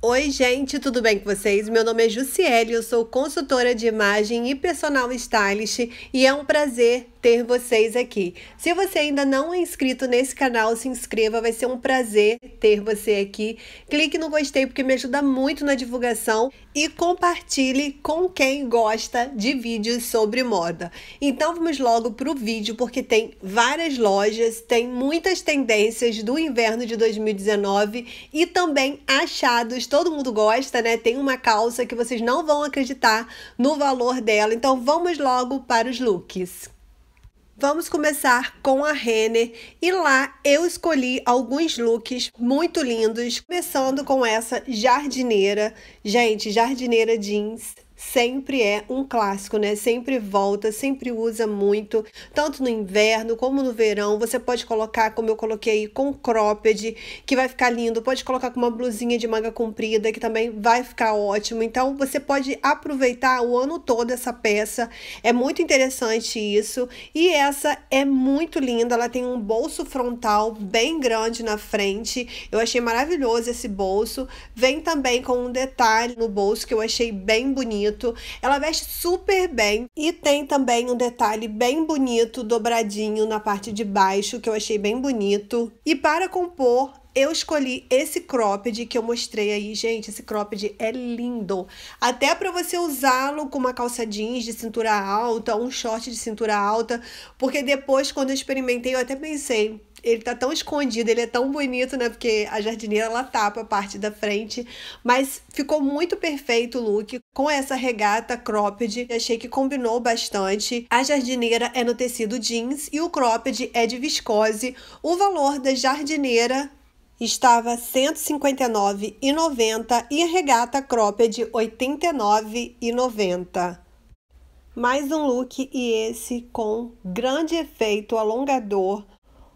Oi, gente, tudo bem com vocês? Meu nome é Jussiele, eu sou consultora de imagem e personal stylist e é um prazer ter vocês aqui. Se você ainda não é inscrito nesse canal, se inscreva, vai ser um prazer ter você aqui. Clique no gostei porque me ajuda muito na divulgação e compartilhe com quem gosta de vídeos sobre moda. Então vamos logo pro vídeo porque tem várias lojas, tem muitas tendências do inverno de 2019 e também achados, todo mundo gosta, né? Tem uma calça que vocês não vão acreditar no valor dela. Então vamos logo para os looks. Vamos começar com a Renner e lá eu escolhi alguns looks muito lindos, começando com essa jardineira. Gente, jardineira jeans sempre é um clássico, né? Sempre volta, sempre usa muito, tanto no inverno como no verão. Você pode colocar, como eu coloquei aí, com cropped, que vai ficar lindo. Pode colocar com uma blusinha de manga comprida, que também vai ficar ótimo. Então, você pode aproveitar o ano todo essa peça. É muito interessante isso. E essa é muito linda. Ela tem um bolso frontal bem grande na frente. Eu achei maravilhoso esse bolso. Vem também com um detalhe no bolso que eu achei bem bonito bonito. Ela veste super bem e tem também um detalhe bem bonito, dobradinho na parte de baixo, que eu achei bem bonito. E para compor, eu escolhi esse cropped que eu mostrei aí, gente. Esse cropped é lindo. Até para você usá-lo com uma calça jeans de cintura alta, um short de cintura alta, porque depois quando eu experimentei, eu até pensei, ele tá tão escondido, ele é tão bonito, né? Porque a jardineira ela tapa a parte da frente, mas ficou muito perfeito o look com essa regata cropped. Achei que combinou bastante. A jardineira é no tecido jeans e o cropped é de viscose. O valor da jardineira estava R$ 159,90 e a regata cropped R$ 89,90. Mais um look e esse com grande efeito alongador,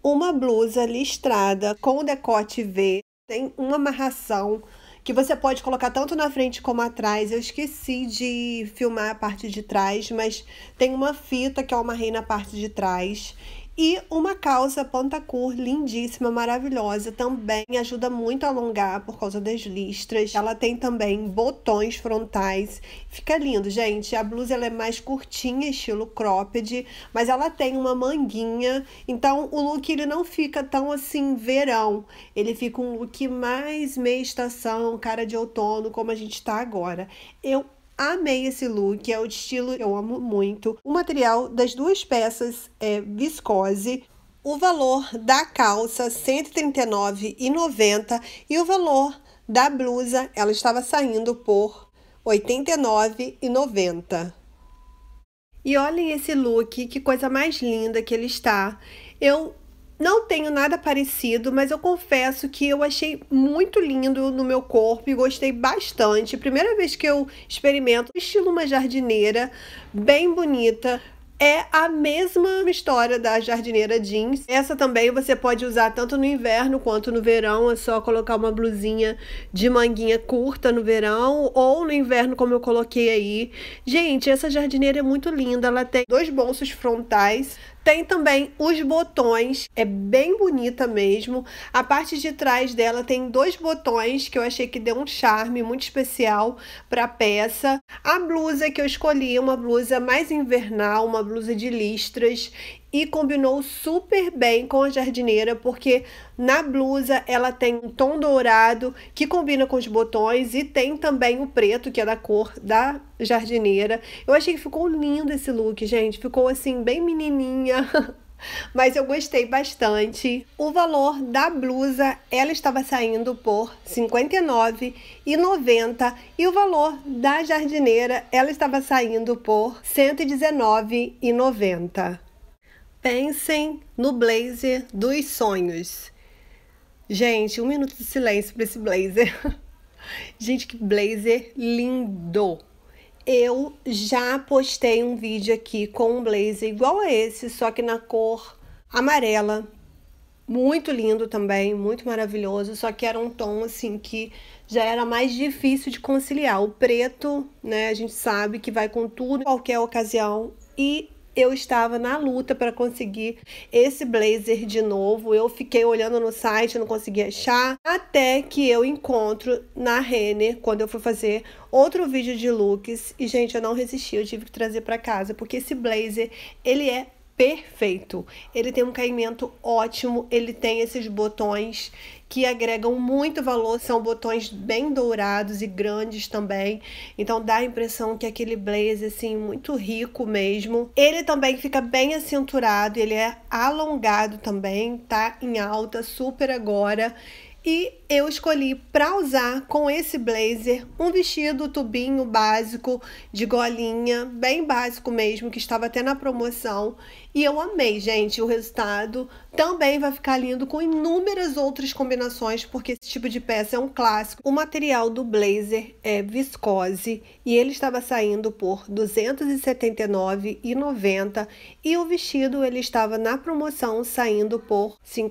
uma blusa listrada com decote V, tem uma amarração que você pode colocar tanto na frente como atrás. Eu esqueci de filmar a parte de trás, mas tem uma fita que é uma amarrei na parte de trás e uma calça pantacur lindíssima, maravilhosa, também ajuda muito a alongar por causa das listras. Ela tem também botões frontais, fica lindo, gente. A blusa ela é mais curtinha, estilo cropped, mas ela tem uma manguinha, então o look ele não fica tão assim verão. Ele fica um look mais meia estação, cara de outono, como a gente tá agora. Eu Amei esse look, é o estilo que eu amo muito. O material das duas peças é viscose. O valor da calça R$ 139,90 e o valor da blusa, ela estava saindo por R$ 89,90. E olhem esse look, que coisa mais linda que ele está. Eu não tenho nada parecido, mas eu confesso que eu achei muito lindo no meu corpo e gostei bastante. Primeira vez que eu experimento estilo uma jardineira, bem bonita, é a mesma história da jardineira jeans. Essa também você pode usar tanto no inverno quanto no verão. É só colocar uma blusinha de manguinha curta no verão ou no inverno, como eu coloquei aí. Gente, essa jardineira é muito linda. Ela tem dois bolsos frontais. Tem também os botões, é bem bonita mesmo. A parte de trás dela tem dois botões que eu achei que deu um charme muito especial para a peça. A blusa que eu escolhi, é uma blusa mais invernal, uma blusa de listras e combinou super bem com a jardineira, porque na blusa ela tem um tom dourado que combina com os botões e tem também o preto, que é da cor da jardineira. Eu achei que ficou lindo esse look, gente. Ficou assim, bem menininha. mas eu gostei bastante. O valor da blusa, ela estava saindo por R$ 59,90 e o valor da jardineira, ela estava saindo por R$ 119,90. Pensem no blazer dos sonhos. Gente, um minuto de silêncio para esse blazer. Gente, que blazer lindo! eu já postei um vídeo aqui com um blazer igual a esse, só que na cor amarela. Muito lindo também, muito maravilhoso, só que era um tom assim que já era mais difícil de conciliar. O preto, né, a gente sabe que vai com tudo, qualquer ocasião, e eu estava na luta para conseguir esse blazer de novo. Eu fiquei olhando no site, não consegui achar, até que eu encontro na Renner quando eu fui fazer outro vídeo de looks e gente, eu não resisti, eu tive que trazer para casa, porque esse blazer, ele é perfeito. Ele tem um caimento ótimo, ele tem esses botões que agregam muito valor, são botões bem dourados e grandes também. Então dá a impressão que aquele blazer assim muito rico mesmo. Ele também fica bem acinturado, ele é alongado também, tá em alta super agora. E eu escolhi para usar com esse blazer um vestido tubinho básico de golinha, bem básico mesmo, que estava até na promoção. E eu amei, gente, o resultado. Também vai ficar lindo com inúmeras outras combinações, porque esse tipo de peça é um clássico. O material do blazer é viscose e ele estava saindo por R$ 279,90 e o vestido ele estava na promoção saindo por R$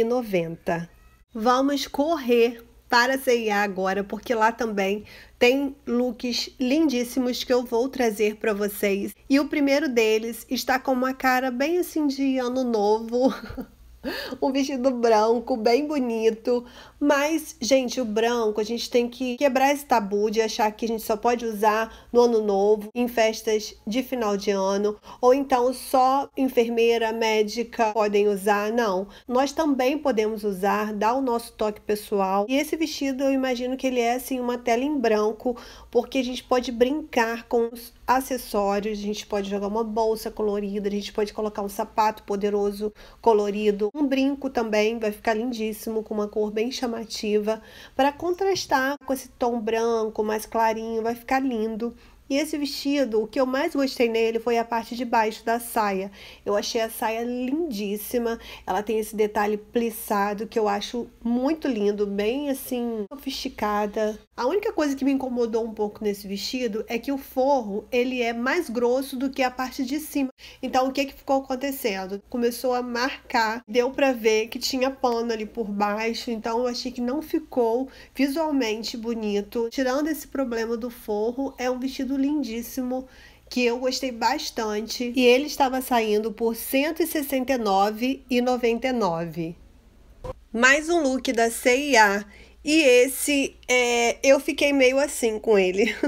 59,90. Vamos correr para a CIA agora, porque lá também tem looks lindíssimos que eu vou trazer para vocês. E o primeiro deles está com uma cara bem assim de ano novo. um vestido branco, bem bonito. Mas, gente, o branco, a gente tem que quebrar esse tabu de achar que a gente só pode usar no ano novo, em festas de final de ano, ou então só enfermeira, médica podem usar. Não. Nós também podemos usar, dar o nosso toque pessoal. E esse vestido, eu imagino que ele é assim, uma tela em branco, porque a gente pode brincar com os acessórios, a gente pode jogar uma bolsa colorida, a gente pode colocar um sapato poderoso colorido, um brinco também, vai ficar lindíssimo, com uma cor bem chamativa, para contrastar com esse tom branco mais clarinho, vai ficar lindo. E esse vestido, o que eu mais gostei nele foi a parte de baixo da saia. Eu achei a saia lindíssima. Ela tem esse detalhe plissado que eu acho muito lindo, bem assim, sofisticada. A única coisa que me incomodou um pouco nesse vestido é que o forro, ele é mais grosso do que a parte de cima. Então, o que que ficou acontecendo? Começou a marcar, deu para ver que tinha pano ali por baixo, então eu achei que não ficou visualmente bonito. Tirando esse problema do forro, é um vestido lindíssimo que eu gostei bastante e ele estava saindo por R$ 169,99. Mais um look da CIA e esse é, eu fiquei meio assim com ele.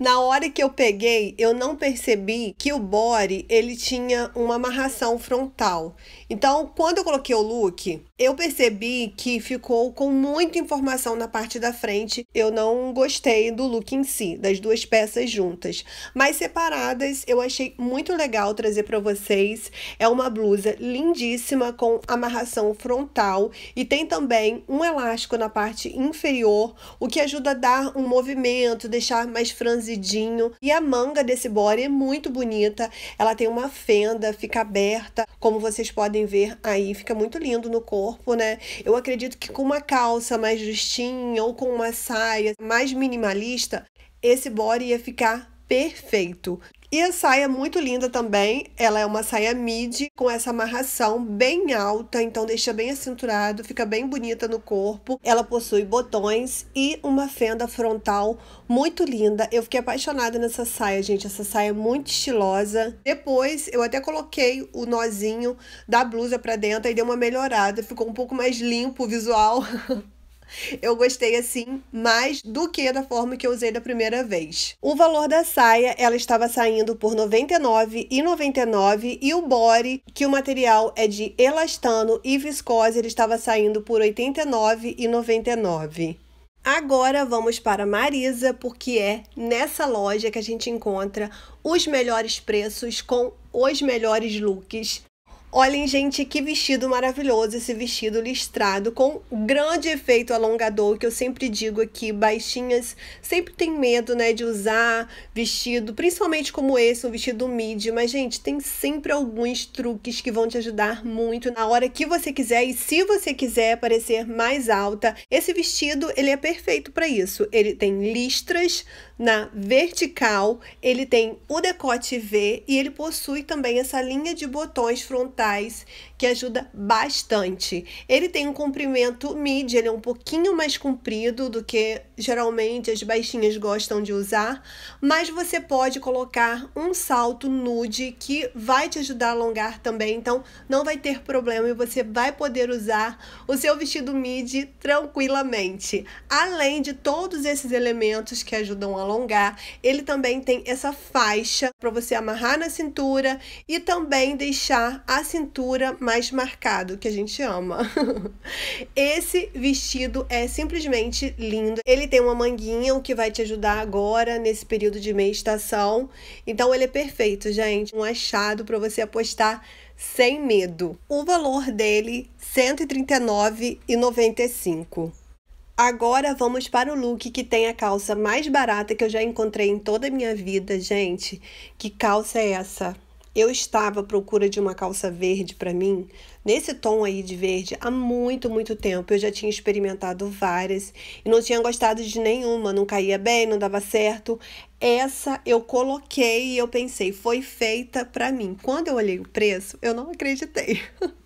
Na hora que eu peguei, eu não percebi que o body ele tinha uma amarração frontal. Então, quando eu coloquei o look, eu percebi que ficou com muita informação na parte da frente. Eu não gostei do look em si, das duas peças juntas, mas separadas eu achei muito legal trazer para vocês. É uma blusa lindíssima com amarração frontal e tem também um elástico na parte inferior, o que ajuda a dar um movimento, deixar mais franzidinho. E a manga desse body é muito bonita. Ela tem uma fenda, fica aberta, como vocês podem ver aí. Fica muito lindo no corpo, né? Eu acredito que com uma calça mais justinha ou com uma saia mais minimalista, esse body ia ficar perfeito. E a saia é muito linda também, ela é uma saia midi com essa amarração bem alta, então deixa bem acinturado, fica bem bonita no corpo. Ela possui botões e uma fenda frontal muito linda. Eu fiquei apaixonada nessa saia, gente, essa saia é muito estilosa. Depois eu até coloquei o nozinho da blusa para dentro e deu uma melhorada, ficou um pouco mais limpo o visual. Eu gostei assim mais do que da forma que eu usei da primeira vez. O valor da saia, ela estava saindo por R$ 99,99 e o body, que o material é de elastano e viscose, ele estava saindo por R$ 89,99. Agora vamos para Marisa, porque é nessa loja que a gente encontra os melhores preços com os melhores looks Olhem, gente, que vestido maravilhoso esse vestido listrado com grande efeito alongador, que eu sempre digo aqui, baixinhas sempre tem medo, né, de usar vestido, principalmente como esse, um vestido midi, mas gente, tem sempre alguns truques que vão te ajudar muito na hora que você quiser e se você quiser parecer mais alta. Esse vestido, ele é perfeito para isso. Ele tem listras na vertical, ele tem o decote V e ele possui também essa linha de botões frontais mortais que ajuda bastante. Ele tem um comprimento mid, ele é um pouquinho mais comprido do que geralmente as baixinhas gostam de usar, mas você pode colocar um salto nude que vai te ajudar a alongar também, então não vai ter problema e você vai poder usar o seu vestido mid tranquilamente. Além de todos esses elementos que ajudam a alongar, ele também tem essa faixa para você amarrar na cintura e também deixar a cintura mais marcado que a gente ama. Esse vestido é simplesmente lindo. Ele tem uma manguinha, o que vai te ajudar agora nesse período de meia estação. Então ele é perfeito, gente. Um achado para você apostar sem medo. O valor dele, R$ 139,95. Agora vamos para o look que tem a calça mais barata que eu já encontrei em toda a minha vida, gente. Que calça é essa? Eu estava à procura de uma calça verde para mim, nesse tom aí de verde, há muito, muito tempo. Eu já tinha experimentado várias e não tinha gostado de nenhuma, não caía bem, não dava certo. Essa eu coloquei e eu pensei, foi feita para mim. Quando eu olhei o preço, eu não acreditei.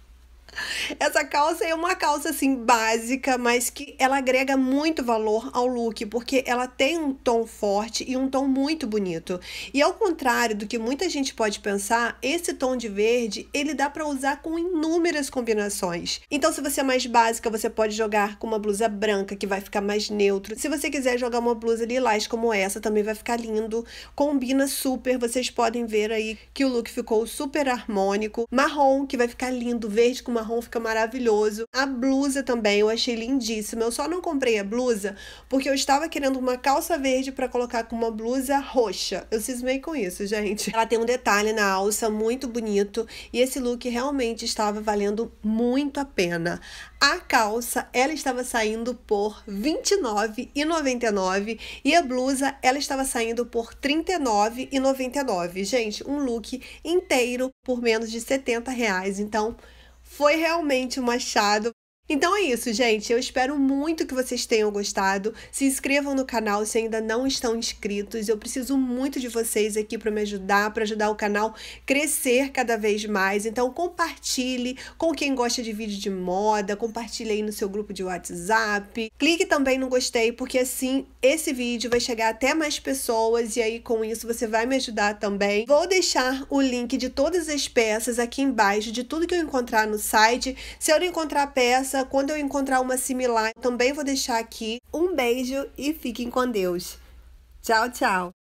Essa calça é uma calça assim básica, mas que ela agrega muito valor ao look, porque ela tem um tom forte e um tom muito bonito. E ao contrário do que muita gente pode pensar, esse tom de verde, ele dá para usar com inúmeras combinações. Então, se você é mais básica, você pode jogar com uma blusa branca, que vai ficar mais neutro. Se você quiser jogar uma blusa lilás como essa, também vai ficar lindo. Combina super, vocês podem ver aí que o look ficou super harmônico. Marrom, que vai ficar lindo, verde com uma marrom fica maravilhoso. A blusa também eu achei lindíssima. Eu só não comprei a blusa porque eu estava querendo uma calça verde para colocar com uma blusa roxa. Eu cismei com isso, gente. Ela tem um detalhe na alça muito bonito e esse look realmente estava valendo muito a pena. A calça, ela estava saindo por R$29,99 e a blusa, ela estava saindo por R$39,99. Gente, um look inteiro por menos de R$70,00. reais. Então, foi realmente um achado então é isso, gente. Eu espero muito que vocês tenham gostado. Se inscrevam no canal se ainda não estão inscritos. Eu preciso muito de vocês aqui para me ajudar, para ajudar o canal crescer cada vez mais. Então compartilhe com quem gosta de vídeo de moda, compartilhe aí no seu grupo de WhatsApp. Clique também no gostei, porque assim esse vídeo vai chegar até mais pessoas e aí com isso você vai me ajudar também. Vou deixar o link de todas as peças aqui embaixo, de tudo que eu encontrar no site. Se eu não encontrar peça, essa. Quando eu encontrar uma similar, também vou deixar aqui. Um beijo e fiquem com Deus. Tchau, tchau.